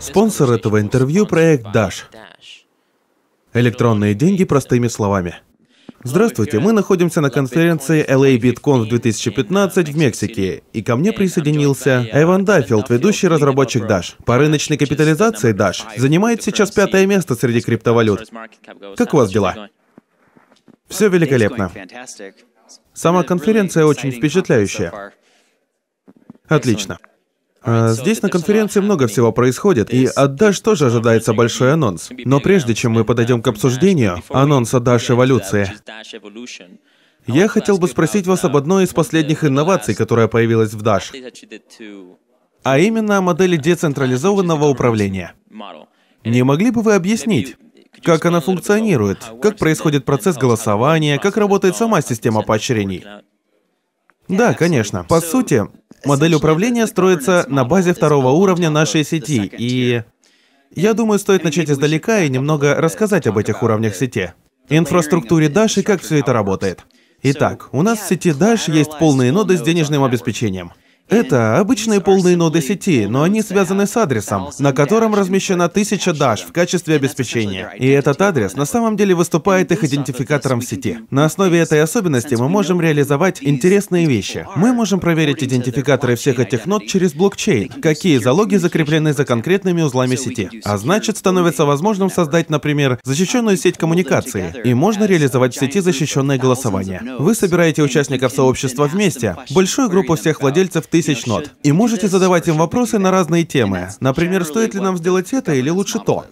Спонсор этого интервью – проект Dash. Электронные деньги простыми словами. Здравствуйте, мы находимся на конференции LA в 2015 в Мексике, и ко мне присоединился Эван Дайфилд, ведущий разработчик Dash. По рыночной капитализации Dash занимает сейчас пятое место среди криптовалют. Как у вас дела? Все великолепно. Сама конференция очень впечатляющая. Отлично. А, здесь на конференции много всего происходит, и от Dash тоже ожидается большой анонс. Но прежде чем мы подойдем к обсуждению анонса Dash Evolution, я хотел бы спросить вас об одной из последних инноваций, которая появилась в Dash, а именно о модели децентрализованного управления. Не могли бы вы объяснить, как она функционирует, как происходит процесс голосования, как работает сама система поощрений? Да, конечно. По сути, Модель управления строится на базе второго уровня нашей сети, и я думаю, стоит начать издалека и немного рассказать об этих уровнях сети. Инфраструктуре Dash и как все это работает. Итак, у нас в сети Dash есть полные ноды с денежным обеспечением. Это обычные полные ноды сети, но они связаны с адресом, на котором размещена тысяча даш в качестве обеспечения. И этот адрес на самом деле выступает их идентификатором в сети. На основе этой особенности мы можем реализовать интересные вещи. Мы можем проверить идентификаторы всех этих нод через блокчейн, какие залоги закреплены за конкретными узлами сети. А значит, становится возможным создать, например, защищенную сеть коммуникации, и можно реализовать в сети защищенное голосование. Вы собираете участников сообщества вместе, большую группу всех владельцев 1000 тысяч нот. И можете задавать им вопросы на разные темы. Например, стоит ли нам сделать это или лучше то.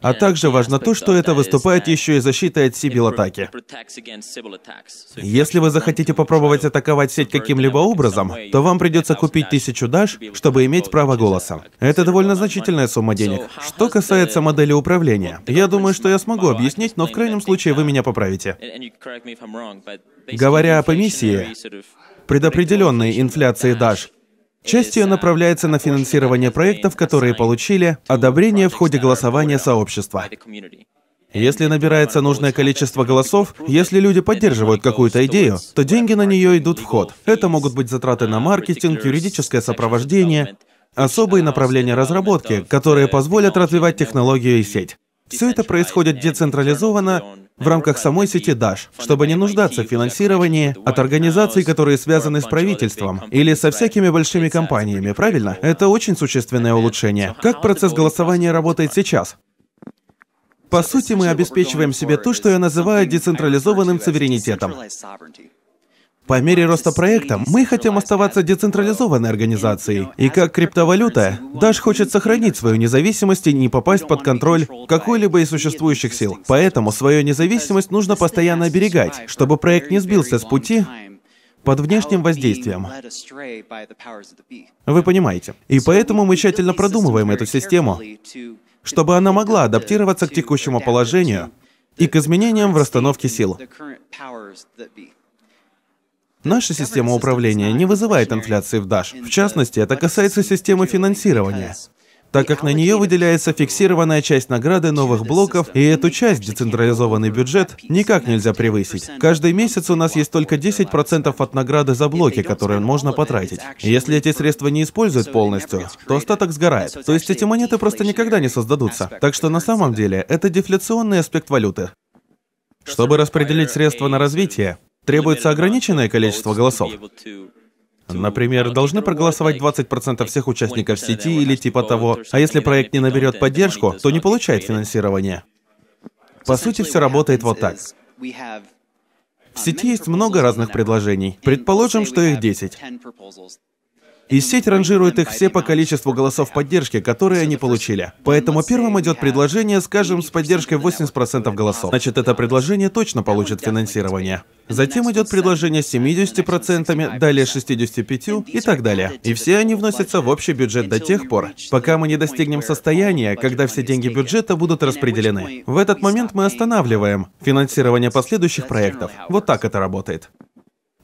А также важно то, что это выступает еще и защитой от сибил-атаки. Если вы захотите попробовать атаковать сеть каким-либо образом, то вам придется купить тысячу даш, чтобы иметь право голоса. Это довольно значительная сумма денег. Что касается модели управления, я думаю, что я смогу объяснить, но в крайнем случае вы меня поправите. Говоря о эмиссии, предопределенной инфляции ДАШ. Часть ее направляется на финансирование проектов, которые получили одобрение в ходе голосования сообщества. Если набирается нужное количество голосов, если люди поддерживают какую-то идею, то деньги на нее идут в ход. Это могут быть затраты на маркетинг, юридическое сопровождение, особые направления разработки, которые позволят развивать технологию и сеть. Все это происходит децентрализованно в рамках самой сети Dash, чтобы не нуждаться в финансировании от организаций, которые связаны с правительством или со всякими большими компаниями, правильно? Это очень существенное улучшение. Как процесс голосования работает сейчас? По сути, мы обеспечиваем себе то, что я называю децентрализованным суверенитетом. По мере роста проекта мы хотим оставаться децентрализованной организацией. И как криптовалюта, Dash хочет сохранить свою независимость и не попасть под контроль какой-либо из существующих сил. Поэтому свою независимость нужно постоянно оберегать, чтобы проект не сбился с пути под внешним воздействием. Вы понимаете. И поэтому мы тщательно продумываем эту систему, чтобы она могла адаптироваться к текущему положению и к изменениям в расстановке сил. Наша система управления не вызывает инфляции в Dash. В частности, это касается системы финансирования так как на нее выделяется фиксированная часть награды новых блоков, и эту часть децентрализованный бюджет никак нельзя превысить. Каждый месяц у нас есть только 10% от награды за блоки, которые можно потратить. Если эти средства не используют полностью, то остаток сгорает. То есть эти монеты просто никогда не создадутся. Так что на самом деле это дефляционный аспект валюты. Чтобы распределить средства на развитие, Требуется ограниченное количество голосов. Например, должны проголосовать 20% всех участников сети или типа того, а если проект не наберет поддержку, то не получает финансирование. По сути, все работает вот так. В сети um, есть много разных предложений. Предположим, что их 10. И сеть ранжирует их все по количеству голосов поддержки, которые они получили. Поэтому первым идет предложение, скажем, с поддержкой 80% голосов. Значит, это предложение точно получит финансирование. Затем идет предложение с 70%, далее 65% и так далее. И все они вносятся в общий бюджет до тех пор, пока мы не достигнем состояния, когда все деньги бюджета будут распределены. В этот момент мы останавливаем финансирование последующих проектов. Вот так это работает.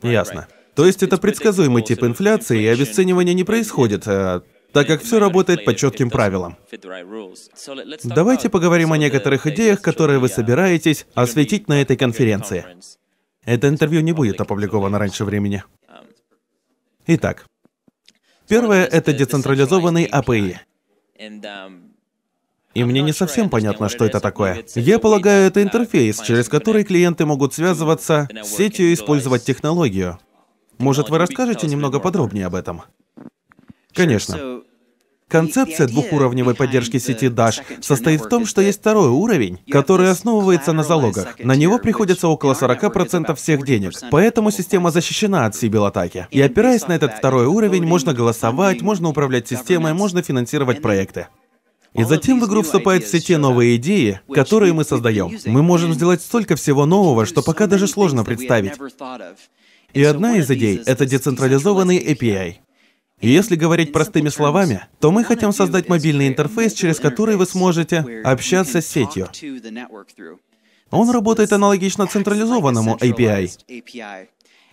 Ясно. То есть это предсказуемый тип инфляции, и обесценивание не происходит, э, так как все работает по четким правилам. Давайте поговорим о некоторых идеях, которые вы собираетесь осветить на этой конференции. Это интервью не будет опубликовано раньше времени. Итак, первое — это децентрализованный API, а И мне не совсем понятно, что это такое. Я полагаю, это интерфейс, через который клиенты могут связываться с сетью и использовать технологию. Может, вы расскажете немного подробнее об этом? Конечно. Концепция двухуровневой поддержки сети Dash состоит в том, что есть второй уровень, который основывается на залогах. На него приходится около 40% всех денег, поэтому система защищена от Сибил-атаки. И опираясь на этот второй уровень, можно голосовать, можно управлять системой, можно финансировать проекты. И затем в игру вступают все те новые идеи, которые мы создаем. Мы можем сделать столько всего нового, что пока даже сложно представить. И одна из идей — это децентрализованный API. И если говорить простыми словами, то мы хотим создать мобильный интерфейс, через который вы сможете общаться с сетью. Он работает аналогично централизованному API,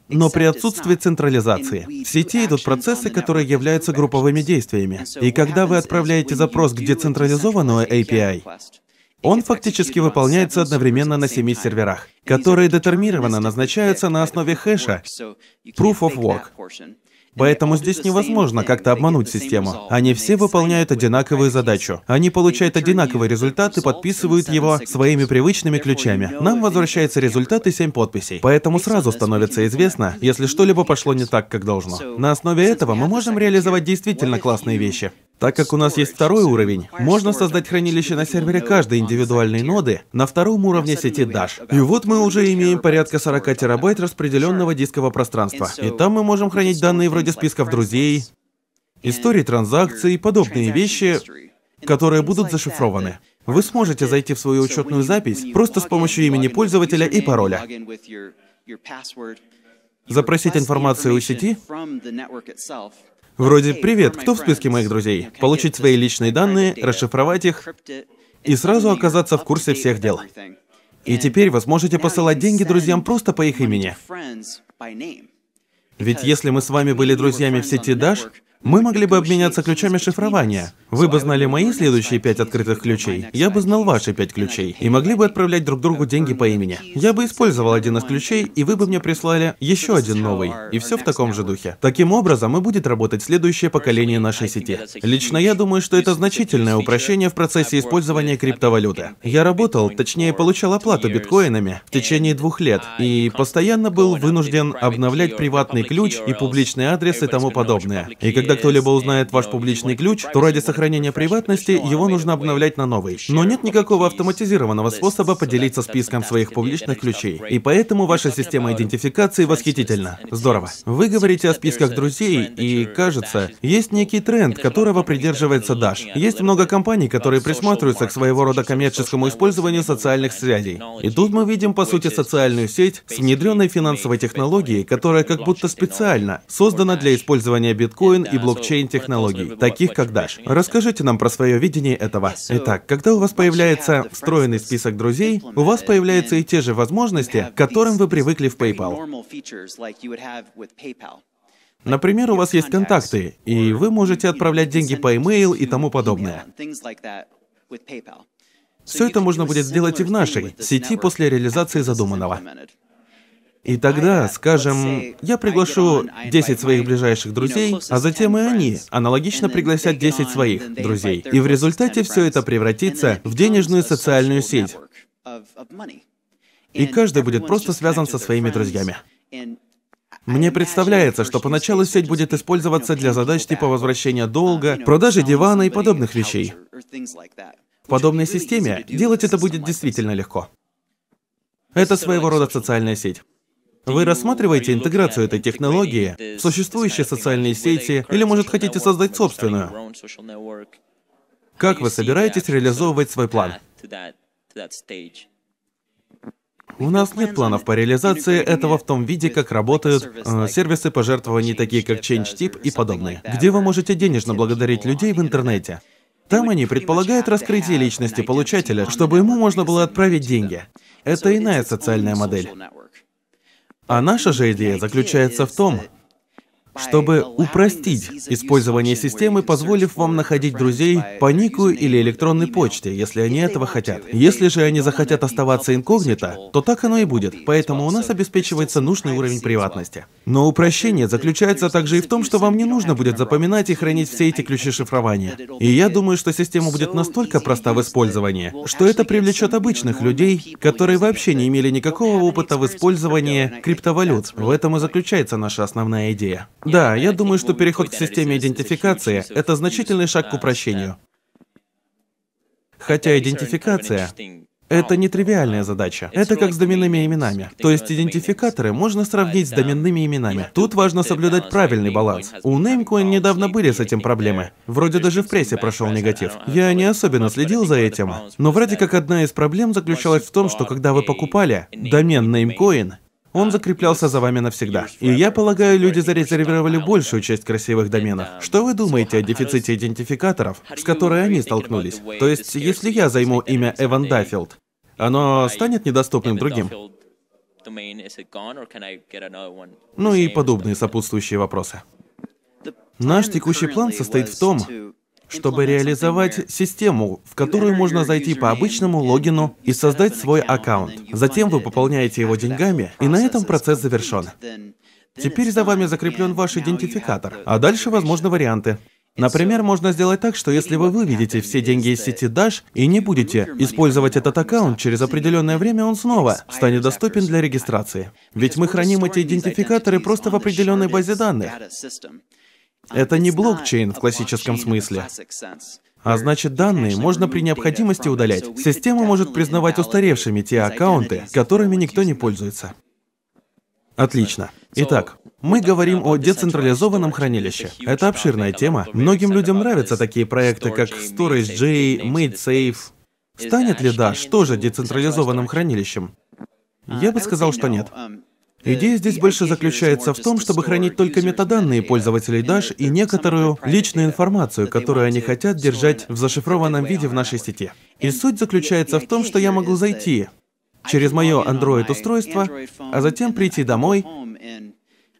но при отсутствии централизации. В сети идут процессы, которые являются групповыми действиями. И когда вы отправляете запрос к децентрализованному API, он фактически выполняется одновременно на семи серверах, которые детермированно назначаются на основе хэша Proof of Work. Поэтому здесь невозможно как-то обмануть систему. Они все выполняют одинаковую задачу. Они получают одинаковый результат и подписывают его своими привычными ключами. Нам возвращается результат и семь подписей. Поэтому сразу становится известно, если что-либо пошло не так, как должно. На основе этого мы можем реализовать действительно классные вещи. Так как у нас есть второй уровень, можно создать хранилище на сервере каждой индивидуальной ноды на втором уровне сети Dash. И вот мы уже имеем порядка 40 терабайт распределенного дискового пространства. И там мы можем хранить данные вроде списков друзей, истории транзакций и подобные вещи, которые будут зашифрованы. Вы сможете зайти в свою учетную запись просто с помощью имени пользователя и пароля запросить информацию у сети Вроде «Привет, кто в списке моих друзей?» Получить свои личные данные, расшифровать их и сразу оказаться в курсе всех дел. И теперь вы сможете посылать деньги друзьям просто по их имени. Ведь если мы с вами были друзьями в сети Dash, мы могли бы обменяться ключами шифрования. Вы бы знали мои следующие пять открытых ключей, я бы знал ваши пять ключей, и могли бы отправлять друг другу деньги по имени. Я бы использовал один из ключей, и вы бы мне прислали еще один новый, и все в таком же духе. Таким образом, и будет работать следующее поколение нашей сети. Лично я думаю, что это значительное упрощение в процессе использования криптовалюты. Я работал, точнее получал оплату биткоинами в течение двух лет, и постоянно был вынужден обновлять приватный ключ и публичные адресы и тому подобное. И когда когда кто-либо узнает ваш публичный ключ, то ради сохранения приватности его нужно обновлять на новый. Но нет никакого автоматизированного способа поделиться списком своих публичных ключей. И поэтому ваша система идентификации восхитительна. Здорово. Вы говорите о списках друзей, и, кажется, есть некий тренд, которого придерживается Dash. Есть много компаний, которые присматриваются к своего рода коммерческому использованию социальных связей. И тут мы видим, по сути, социальную сеть с внедренной финансовой технологией, которая как будто специально создана для использования биткоин и блокчейн-технологий, таких как Dash. Расскажите нам про свое видение этого. Итак, когда у вас появляется встроенный список друзей, у вас появляются и те же возможности, к которым вы привыкли в PayPal. Например, у вас есть контакты, и вы можете отправлять деньги по e-mail и тому подобное. Все это можно будет сделать и в нашей сети после реализации задуманного. И тогда, скажем, я приглашу 10 своих ближайших друзей, а затем и они аналогично пригласят 10 своих друзей. И в результате все это превратится в денежную социальную сеть. И каждый будет просто связан со своими друзьями. Мне представляется, что поначалу сеть будет использоваться для задач типа возвращения долга, продажи дивана и подобных вещей. В подобной системе делать это будет действительно легко. Это своего рода социальная сеть. Вы рассматриваете интеграцию этой технологии в существующие социальные сети или, может, хотите создать собственную? Как вы собираетесь реализовывать свой план? У нас нет планов по реализации этого в том виде, как работают э, сервисы пожертвований, такие как ChangeTip и подобные, где вы можете денежно благодарить людей в интернете. Там они предполагают раскрытие личности получателя, чтобы ему можно было отправить деньги. Это иная социальная модель. А наша же идея заключается в том, чтобы упростить использование системы, позволив вам находить друзей по нику или электронной почте, если они этого хотят. Если же они захотят оставаться инкогнито, то так оно и будет, поэтому у нас обеспечивается нужный уровень приватности. Но упрощение заключается также и в том, что вам не нужно будет запоминать и хранить все эти ключи шифрования. И я думаю, что система будет настолько проста в использовании, что это привлечет обычных людей, которые вообще не имели никакого опыта в использовании криптовалют. В этом и заключается наша основная идея. Да, я думаю, что переход к системе идентификации — это значительный шаг к упрощению. Хотя идентификация — это нетривиальная задача. Это как с доменными именами. То есть идентификаторы можно сравнить с доменными именами. Тут важно соблюдать правильный баланс. У Namecoin недавно были с этим проблемы. Вроде даже в прессе прошел негатив. Я не особенно следил за этим. Но вроде как одна из проблем заключалась в том, что когда вы покупали домен Namecoin, он закреплялся за вами навсегда. И я полагаю, люди зарезервировали большую часть красивых доменов. Что вы думаете о дефиците идентификаторов, с которой они столкнулись? То есть, если я займу имя Эван Даффилд, оно станет недоступным другим? Ну и подобные сопутствующие вопросы. Наш текущий план состоит в том, чтобы реализовать систему, в которую можно зайти по обычному логину и создать свой аккаунт. Затем вы пополняете его деньгами, и на этом процесс завершен. Теперь за вами закреплен ваш идентификатор, а дальше возможны варианты. Например, можно сделать так, что если вы выведете все деньги из сети Dash и не будете использовать этот аккаунт, через определенное время он снова станет доступен для регистрации. Ведь мы храним эти идентификаторы просто в определенной базе данных. Это не блокчейн в классическом смысле. А значит, данные можно при необходимости удалять. Система может признавать устаревшими те аккаунты, которыми никто не пользуется. Отлично. Итак, мы говорим о децентрализованном хранилище. Это обширная тема. Многим людям нравятся такие проекты, как StorageJ, MadeSafe. Станет ли Dash тоже децентрализованным хранилищем? Я бы сказал, что нет. Идея здесь больше заключается в том, чтобы хранить только метаданные пользователей Dash и некоторую личную информацию, которую они хотят держать в зашифрованном виде в нашей сети. И суть заключается в том, что я могу э, зайти через мое Android-устройство, а затем прийти домой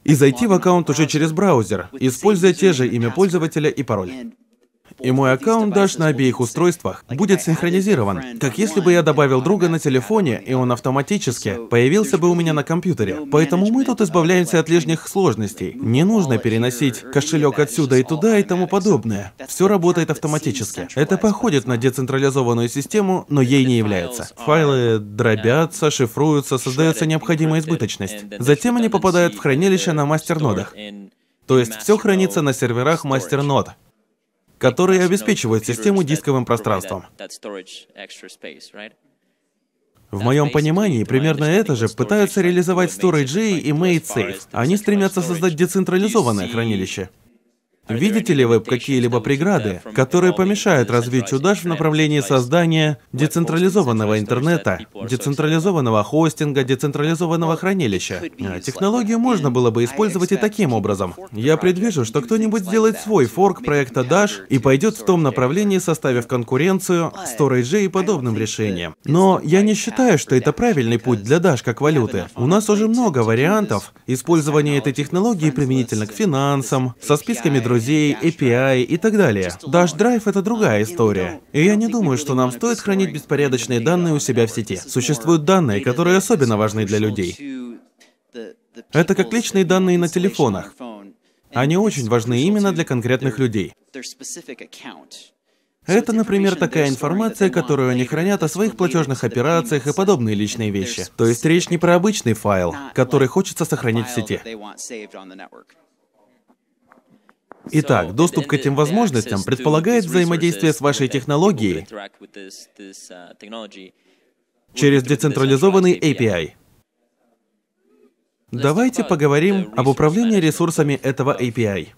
и зайти в аккаунт уже через браузер, используя те же имя пользователя и пароль и мой аккаунт Dash на обеих устройствах будет синхронизирован, как если бы я добавил друга на телефоне, и он автоматически появился бы у меня на компьютере. Поэтому мы тут избавляемся от лишних сложностей. Не нужно переносить кошелек отсюда и туда и тому подобное. Все работает автоматически. Это походит на децентрализованную систему, но ей не является. Файлы дробятся, шифруются, создается необходимая избыточность. Затем они попадают в хранилище на мастернодах. То есть все хранится на серверах мастернод которые обеспечивают систему дисковым пространством. В моем понимании, примерно это же пытаются реализовать Storage и MateSafe. Они стремятся создать децентрализованное хранилище. Видите ли вы какие-либо преграды, которые помешают развитию DASH в направлении создания децентрализованного интернета, децентрализованного хостинга, децентрализованного хранилища? Технологию можно было бы использовать и таким образом. Я предвижу, что кто-нибудь сделает свой форк проекта DASH и пойдет в том направлении, составив конкуренцию, сторейджи и подобным решениям. Но я не считаю, что это правильный путь для DASH как валюты. У нас уже много вариантов использования этой технологии применительно к финансам, со списками друзей, друзей, API и так далее. Dash Drive — это другая история. И я не думаю, что нам стоит хранить беспорядочные данные у себя в сети. Существуют данные, которые особенно важны для людей. Это как личные данные на телефонах. Они очень важны именно для конкретных людей. Это, например, такая информация, которую они хранят о своих платежных операциях и подобные личные вещи. То есть речь не про обычный файл, который хочется сохранить в сети. Итак, доступ к этим возможностям предполагает взаимодействие с вашей технологией uh, через децентрализованный API. Давайте поговорим об управлении ресурсами этого API.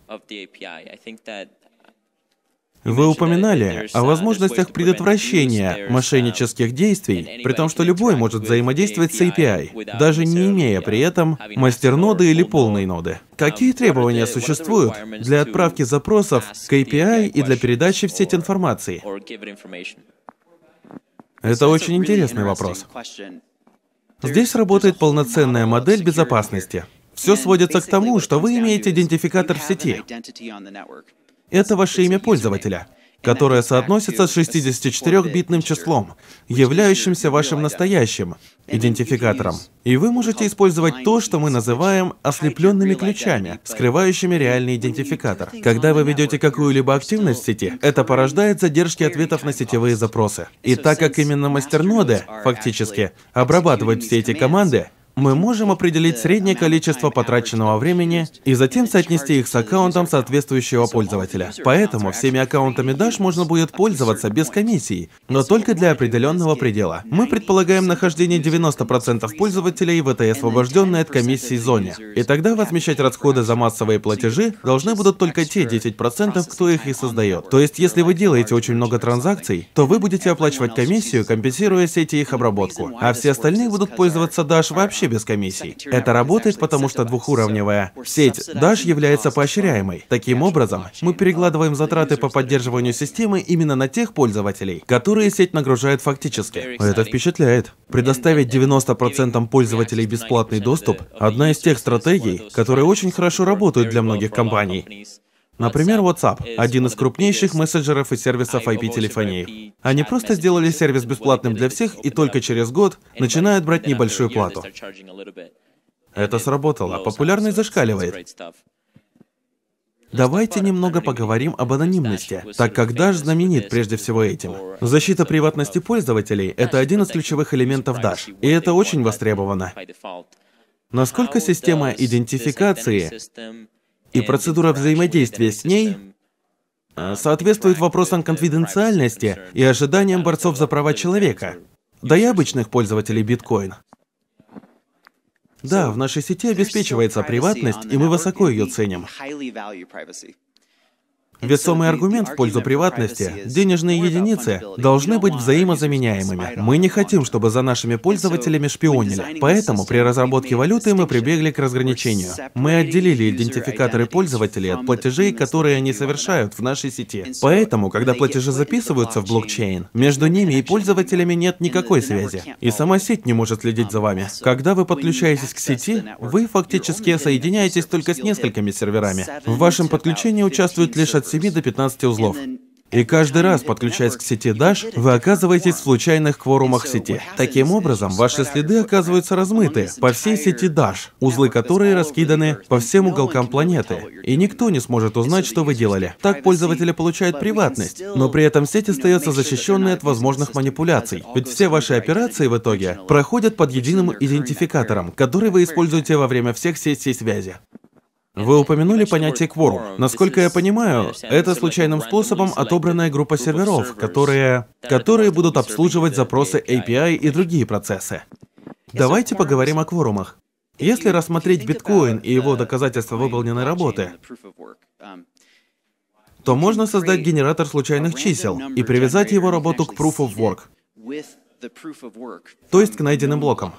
Вы упоминали о возможностях предотвращения мошеннических действий, при том, что любой может взаимодействовать с API, даже не имея при этом мастерноды или полной ноды. Какие требования существуют для отправки запросов к API и для передачи в сеть информации? Это очень интересный вопрос. Здесь работает полноценная модель безопасности. Все сводится к тому, что вы имеете идентификатор в сети это ваше имя пользователя, которое соотносится с 64-битным числом, являющимся вашим настоящим идентификатором. И вы можете использовать то, что мы называем ослепленными ключами, скрывающими реальный идентификатор. Когда вы ведете какую-либо активность в сети, это порождает задержки ответов на сетевые запросы. И так как именно мастерноды, фактически, обрабатывают все эти команды, мы можем определить среднее количество потраченного времени и затем соотнести их с аккаунтом соответствующего пользователя. Поэтому всеми аккаунтами Dash можно будет пользоваться без комиссии, но только для определенного предела. Мы предполагаем нахождение 90% пользователей в этой освобожденной от комиссии зоне. И тогда возмещать расходы за массовые платежи должны будут только те 10%, кто их и создает. То есть, если вы делаете очень много транзакций, то вы будете оплачивать комиссию, компенсируя сети их обработку, а все остальные будут пользоваться Dash вообще вообще без комиссий. Это работает, потому что двухуровневая сеть Dash является поощряемой. Таким образом, мы перекладываем затраты по поддерживанию системы именно на тех пользователей, которые сеть нагружает фактически. Это впечатляет. Предоставить 90% пользователей бесплатный доступ – одна из тех стратегий, которые очень хорошо работают для многих компаний. Например, WhatsApp, один из крупнейших мессенджеров и сервисов IP-телефонии. Они просто сделали сервис бесплатным для всех и только через год начинают брать небольшую плату. Это сработало, а популярность зашкаливает. Давайте немного поговорим об анонимности, так как Dash знаменит прежде всего этим. Защита приватности пользователей — это один из ключевых элементов Dash, и это очень востребовано. Насколько система идентификации и процедура взаимодействия с ней э, соответствует вопросам конфиденциальности и ожиданиям борцов за права человека, да и обычных пользователей биткоина. Да, в нашей сети обеспечивается приватность, и мы высоко ее ценим. Весомый аргумент в пользу приватности – денежные единицы должны быть взаимозаменяемыми. Мы не хотим, чтобы за нашими пользователями шпионили. Поэтому при разработке валюты мы прибегли к разграничению. Мы отделили идентификаторы пользователей от платежей, которые они совершают в нашей сети. Поэтому, когда платежи записываются в блокчейн, между ними и пользователями нет никакой связи. И сама сеть не может следить за вами. Когда вы подключаетесь к сети, вы фактически соединяетесь только с несколькими серверами. В вашем подключении участвуют лишь от 7 до 15 узлов. И каждый раз, подключаясь к сети Dash, вы оказываетесь в случайных кворумах сети. Таким образом, ваши следы оказываются размыты по всей сети Dash, узлы которые раскиданы по всем уголкам планеты, и никто не сможет узнать, что вы делали. Так пользователи получают приватность, но при этом сеть остается защищенной от возможных манипуляций, ведь все ваши операции в итоге проходят под единым идентификатором, который вы используете во время всех сетей связи. Вы упомянули понятие кворум. Насколько я понимаю, это случайным способом отобранная группа серверов, которые, которые будут обслуживать запросы API и другие процессы. Давайте поговорим о кворумах. Если рассмотреть биткоин и его доказательства выполненной работы, то можно создать генератор случайных чисел и привязать его работу к Proof of Work, то есть к найденным блокам.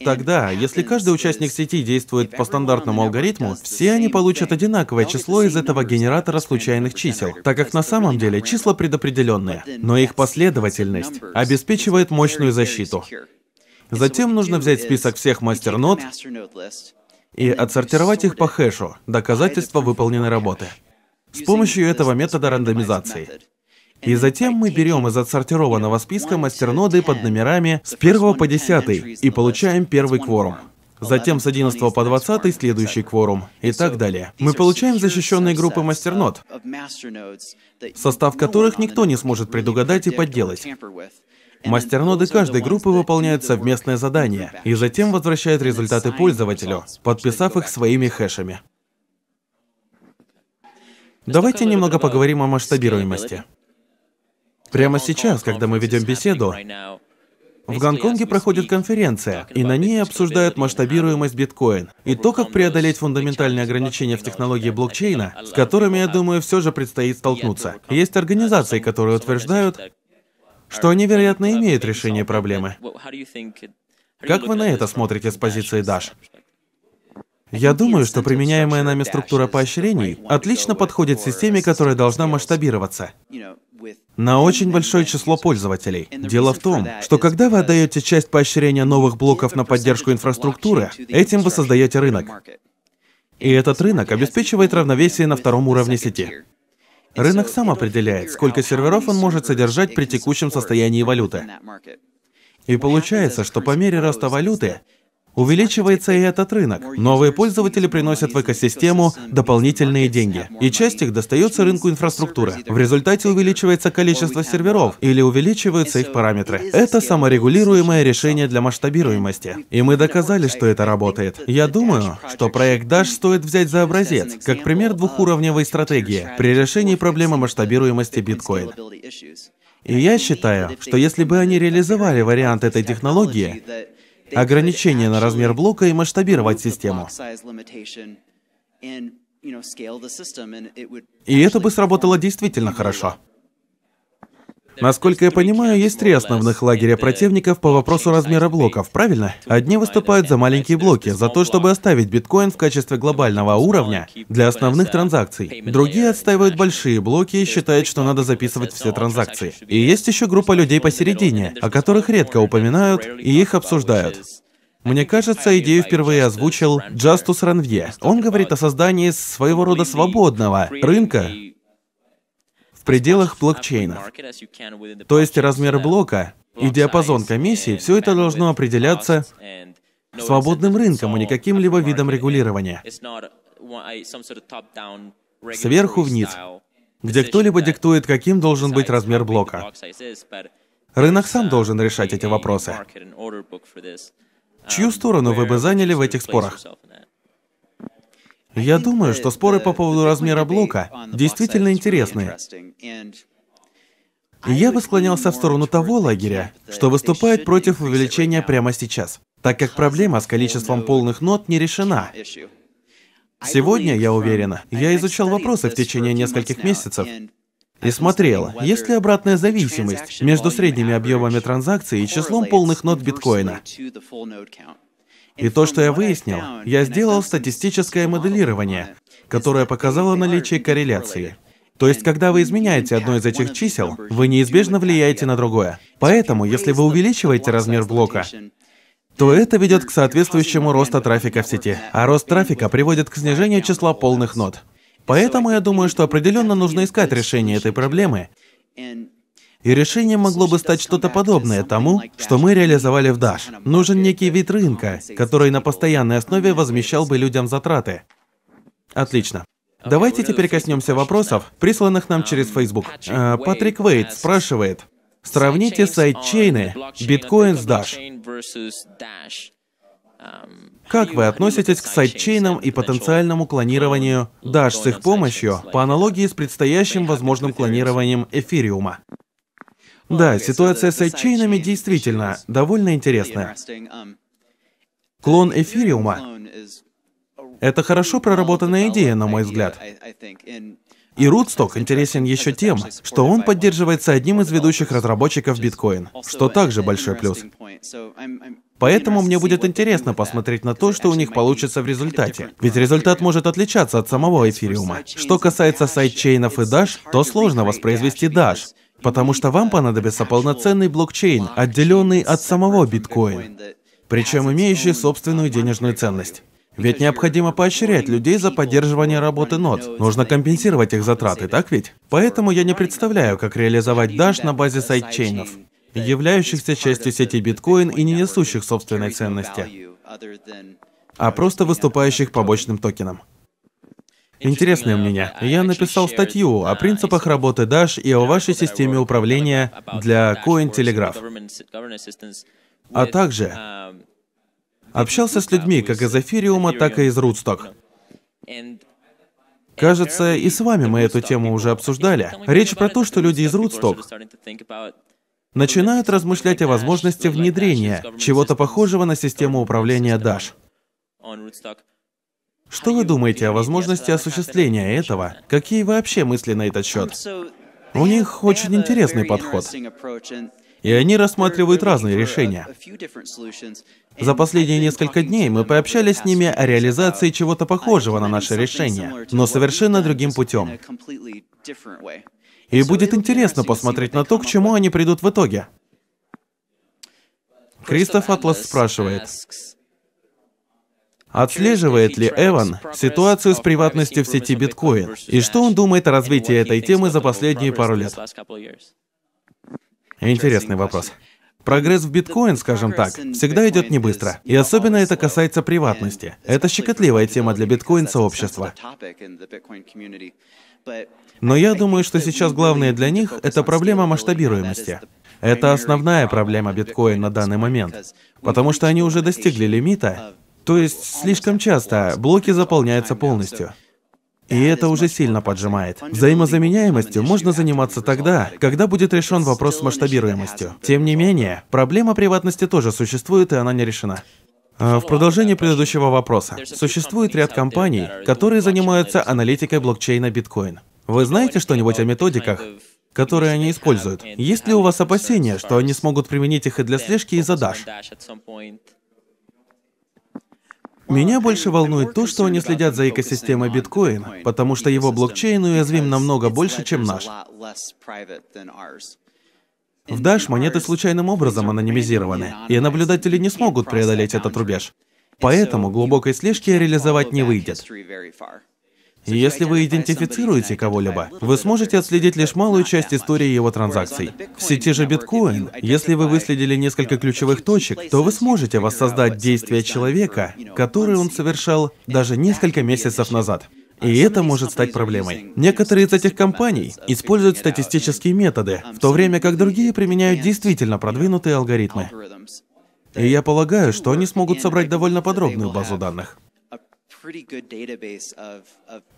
Тогда, если каждый участник сети действует по стандартному алгоритму, все они получат одинаковое число из этого генератора случайных чисел, так как на самом деле числа предопределенные, но их последовательность обеспечивает мощную защиту. Затем нужно взять список всех мастер нот и отсортировать их по хэшу, доказательство выполненной работы, с помощью этого метода рандомизации. И затем мы берем из отсортированного списка мастерноды под номерами с 1 по 10 и получаем первый кворум. Затем с 11 по 20 следующий кворум и так далее. Мы получаем защищенные группы мастернод, состав которых никто не сможет предугадать и подделать. Мастерноды каждой группы выполняют совместное задание и затем возвращают результаты пользователю, подписав их своими хэшами. Давайте немного поговорим о масштабируемости. Прямо сейчас, когда мы ведем беседу, в Гонконге проходит конференция, и на ней обсуждают масштабируемость биткоин и то, как преодолеть фундаментальные ограничения в технологии блокчейна, с которыми, я думаю, все же предстоит столкнуться. Есть организации, которые утверждают, что они, вероятно, имеют решение проблемы. Как вы на это смотрите с позиции Dash? Я думаю, что применяемая нами структура поощрений отлично подходит системе, которая должна масштабироваться на очень большое число пользователей. Дело в том, что когда вы отдаете часть поощрения новых блоков на поддержку инфраструктуры, этим вы создаете рынок. И этот рынок обеспечивает равновесие на втором уровне сети. Рынок сам определяет, сколько серверов он может содержать при текущем состоянии валюты. И получается, что по мере роста валюты Увеличивается и этот рынок. Новые пользователи приносят в экосистему дополнительные деньги, и часть их достается рынку инфраструктуры. В результате увеличивается количество серверов или увеличиваются их параметры. Это саморегулируемое решение для масштабируемости. И мы доказали, что это работает. Я думаю, что проект Dash стоит взять за образец, как пример двухуровневой стратегии при решении проблемы масштабируемости биткоин. И я считаю, что если бы они реализовали вариант этой технологии, ограничения на размер блока и масштабировать систему. И это бы сработало действительно хорошо. Насколько я понимаю, есть три основных лагеря противников по вопросу размера блоков, правильно? Одни выступают за маленькие блоки, за то, чтобы оставить биткоин в качестве глобального уровня для основных транзакций. Другие отстаивают большие блоки и считают, что надо записывать все транзакции. И есть еще группа людей посередине, о которых редко упоминают и их обсуждают. Мне кажется, идею впервые озвучил Джастус Ранвье. Он говорит о создании своего рода свободного рынка в пределах блокчейна. То есть размер блока и диапазон комиссии, все это должно определяться свободным рынком, а не каким-либо видом регулирования. Сверху вниз, где кто-либо диктует, каким должен быть размер блока. Рынок сам должен решать эти вопросы. Чью сторону вы бы заняли в этих спорах? Ну, я думаю, что споры по поводу размера блока действительно интересны. Я бы склонялся в сторону того лагеря, что выступает против увеличения прямо сейчас, так как проблема с количеством полных нот не решена. Сегодня, я уверена, я изучал вопросы в течение нескольких месяцев и смотрела, есть ли обратная зависимость между средними объемами транзакций и числом полных нот биткоина. И то, что я выяснил, я сделал статистическое моделирование, которое показало наличие корреляции. То есть, когда вы изменяете одно из этих чисел, вы неизбежно влияете на другое. Поэтому, если вы увеличиваете размер блока, то это ведет к соответствующему росту трафика в сети. А рост трафика приводит к снижению числа полных нод. Поэтому я думаю, что определенно нужно искать решение этой проблемы и решением могло бы стать что-то подобное тому, что мы реализовали в Dash. Нужен некий вид рынка, который на постоянной основе возмещал бы людям затраты. Отлично. Давайте теперь коснемся вопросов, присланных нам через Facebook. Э, Патрик Вейт спрашивает. Сравните сайдчейны биткоин с Dash. Как вы относитесь к сайдчейнам и потенциальному клонированию Dash с их помощью по аналогии с предстоящим возможным клонированием эфириума? Да, ситуация с сайдчейнами действительно довольно интересная. Клон эфириума — это хорошо проработанная идея, на мой взгляд. И Rootstock интересен еще тем, что он поддерживается одним из ведущих разработчиков биткоин, что также большой плюс. Поэтому мне будет интересно посмотреть на то, что у них получится в результате. Ведь результат может отличаться от самого эфириума. Что касается сайдчейнов и Dash, то сложно воспроизвести Dash, Потому что вам понадобится полноценный блокчейн, отделенный от самого биткоина, причем имеющий собственную денежную ценность. Ведь необходимо поощрять людей за поддерживание работы нод. Нужно компенсировать их затраты, так ведь? Поэтому я не представляю, как реализовать Dash на базе сайдчейнов, являющихся частью сети биткоин и не несущих собственной ценности, а просто выступающих побочным токеном. Интересное мнение. Я написал статью о принципах работы Dash и о вашей системе управления для Cointelegraph, а также общался с людьми как из Эфириума, так и из Rootstock. Кажется, и с вами мы эту тему уже обсуждали. Речь про то, что люди из Rootstock начинают размышлять о возможности внедрения чего-то похожего на систему управления Dash. Что вы думаете о возможности осуществления этого? Какие вообще мысли на этот счет? У них очень интересный подход. И они рассматривают разные решения. За последние несколько дней мы пообщались с ними о реализации чего-то похожего на наше решение, но совершенно другим путем. И будет интересно посмотреть на то, к чему они придут в итоге. Кристоф Атлас спрашивает, Отслеживает ли Эван ситуацию с приватностью в сети биткоин? И что он думает о развитии этой темы за последние пару лет? Интересный вопрос. Прогресс в биткоин, скажем так, всегда идет не быстро. И особенно это касается приватности. Это щекотливая тема для биткоин-сообщества. Но я думаю, что сейчас главное для них — это проблема масштабируемости. Это основная проблема биткоин на данный момент, потому что они уже достигли лимита, то есть слишком часто блоки заполняются полностью. И это уже сильно поджимает. Взаимозаменяемостью можно заниматься тогда, когда будет решен вопрос с масштабируемостью. Тем не менее, проблема приватности тоже существует, и она не решена. А, в продолжение предыдущего вопроса. Существует ряд компаний, которые занимаются аналитикой блокчейна биткоин. Вы знаете что-нибудь о методиках, которые они используют? Есть ли у вас опасения, что они смогут применить их и для слежки, и за меня больше волнует то, что они следят за экосистемой биткоина, потому что его блокчейн уязвим намного больше, чем наш. В Dash монеты случайным образом анонимизированы, и наблюдатели не смогут преодолеть этот рубеж. Поэтому глубокой слежки реализовать не выйдет. И если вы идентифицируете кого-либо, вы сможете отследить лишь малую часть истории его транзакций. В сети же биткоин, если вы выследили несколько ключевых точек, то вы сможете воссоздать действия человека, которые он совершал даже несколько месяцев назад. И это может стать проблемой. Некоторые из этих компаний используют статистические методы, в то время как другие применяют действительно продвинутые алгоритмы. И я полагаю, что они смогут собрать довольно подробную базу данных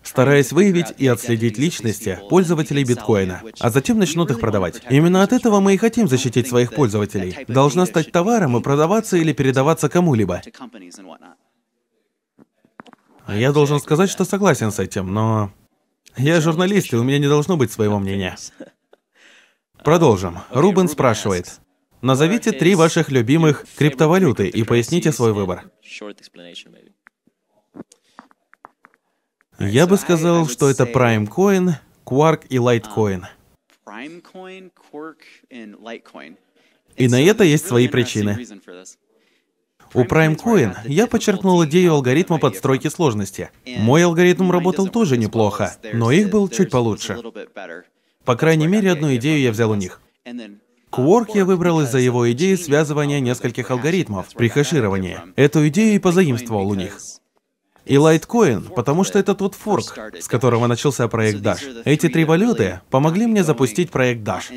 стараясь выявить и отследить личности пользователей биткоина, а затем начнут их продавать. Именно от этого мы и хотим защитить своих пользователей. Должна стать товаром и продаваться или передаваться кому-либо. Я должен сказать, что согласен с этим, но... Я журналист, и у меня не должно быть своего мнения. Продолжим. Рубен спрашивает. Назовите три ваших любимых криптовалюты и поясните свой выбор. Я бы сказал, что это Prime Coin, Quark и Litecoin. А, и на это есть свои причины. У PrimeCoin я подчеркнул идею алгоритма подстройки сложности. Мой алгоритм работал тоже неплохо, но их был чуть получше. По крайней мере, одну идею я взял у них. Uh, Quark я выбрал из-за его идеи связывания нескольких алгоритмов при хэшировании. Эту идею и позаимствовал у них и лайткоин, потому что это тот форк, с которого начался проект Dash. Эти три валюты помогли мне запустить проект Dash.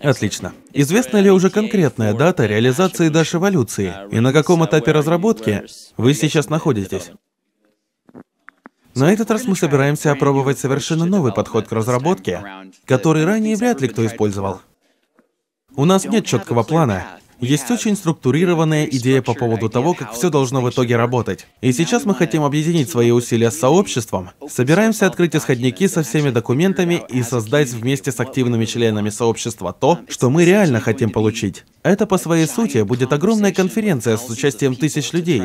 Отлично. Известна ли уже конкретная дата реализации Dash эволюции и на каком этапе разработки вы сейчас находитесь? На этот раз мы собираемся опробовать совершенно новый подход к разработке, который ранее вряд ли кто использовал. У нас нет четкого плана, есть очень структурированная идея по поводу того, как все должно в итоге работать. И сейчас мы хотим объединить свои усилия с сообществом. Собираемся открыть исходники со всеми документами и создать вместе с активными членами сообщества то, что мы реально хотим получить. Это по своей сути будет огромная конференция с участием тысяч людей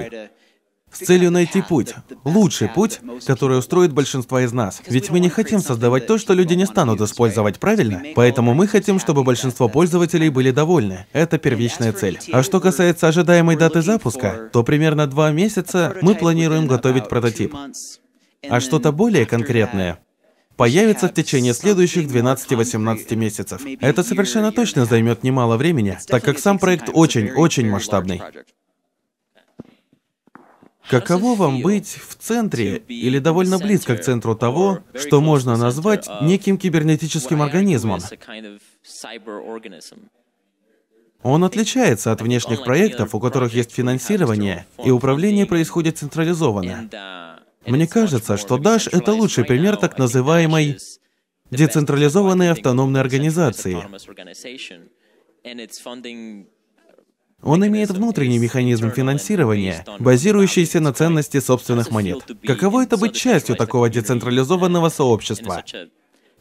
с целью найти путь, лучший путь, который устроит большинство из нас. Ведь мы не хотим создавать то, что люди не станут использовать правильно, поэтому мы хотим, чтобы большинство пользователей были довольны. Это первичная цель. А что касается ожидаемой даты запуска, то примерно два месяца мы планируем готовить прототип. А что-то более конкретное появится в течение следующих 12-18 месяцев. Это совершенно точно займет немало времени, так как сам проект очень-очень масштабный. Каково вам быть в центре или довольно близко к центру того, что можно назвать неким кибернетическим организмом? Он отличается от внешних проектов, у которых есть финансирование, и управление происходит централизованно. Uh, Мне кажется, что Dash — это лучший пример так называемой децентрализованной автономной организации. Он имеет внутренний механизм финансирования, базирующийся на ценности собственных монет. Каково это быть частью такого децентрализованного сообщества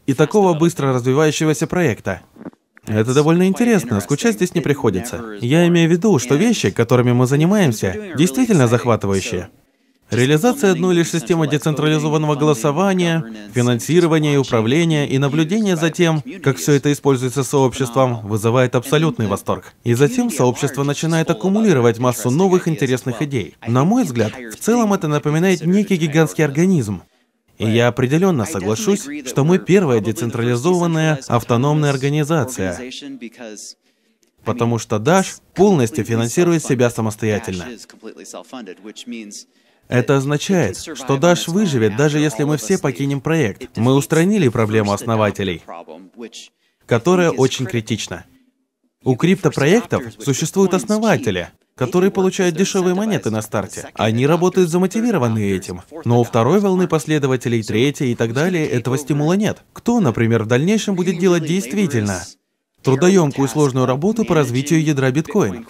и такого быстро развивающегося проекта? Это довольно интересно, скучать здесь не приходится. Я имею в виду, что вещи, которыми мы занимаемся, действительно захватывающие. Реализация одной лишь системы децентрализованного голосования, финансирования и управления и наблюдение за тем, как все это используется сообществом, вызывает абсолютный восторг. И затем сообщество начинает аккумулировать массу новых интересных идей. На мой взгляд, в целом это напоминает некий гигантский организм, и я определенно соглашусь, что мы первая децентрализованная автономная организация, потому что Dash полностью финансирует себя самостоятельно. Это означает, что Даш выживет, даже если мы все покинем проект. Мы устранили проблему основателей, которая очень критична. У криптопроектов существуют основатели, которые получают дешевые монеты на старте. Они работают замотивированные этим. Но у второй волны последователей, третьей и так далее этого стимула нет. Кто, например, в дальнейшем будет делать действительно трудоемкую и сложную работу по развитию ядра биткоин?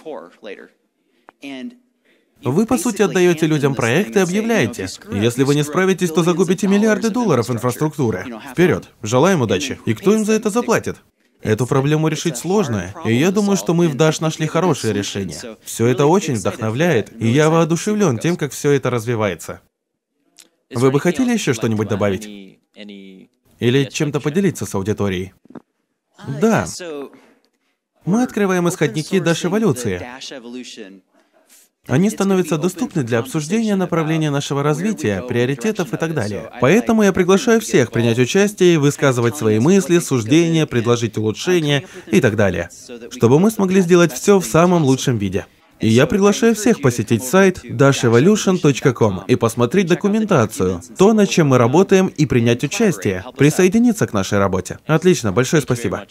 Вы, по сути, отдаете людям проект и объявляете. Если вы не справитесь, то загубите миллиарды долларов инфраструктуры. Вперед. Желаем удачи. И кто им за это заплатит? Эту проблему решить сложно, и я думаю, что мы в Dash нашли хорошее решение. Все это очень вдохновляет, и я воодушевлен тем, как все это развивается. Вы бы хотели еще что-нибудь добавить? Или чем-то поделиться с аудиторией? Да. Мы открываем исходники Dash Эволюции. Они становятся доступны для обсуждения направления нашего развития, приоритетов и так далее. Поэтому я приглашаю всех принять участие, высказывать свои мысли, суждения, предложить улучшения и так далее, чтобы мы смогли сделать все в самом лучшем виде. И я приглашаю всех посетить сайт dashevolution.com и посмотреть документацию, то, над чем мы работаем, и принять участие, присоединиться к нашей работе. Отлично, большое спасибо.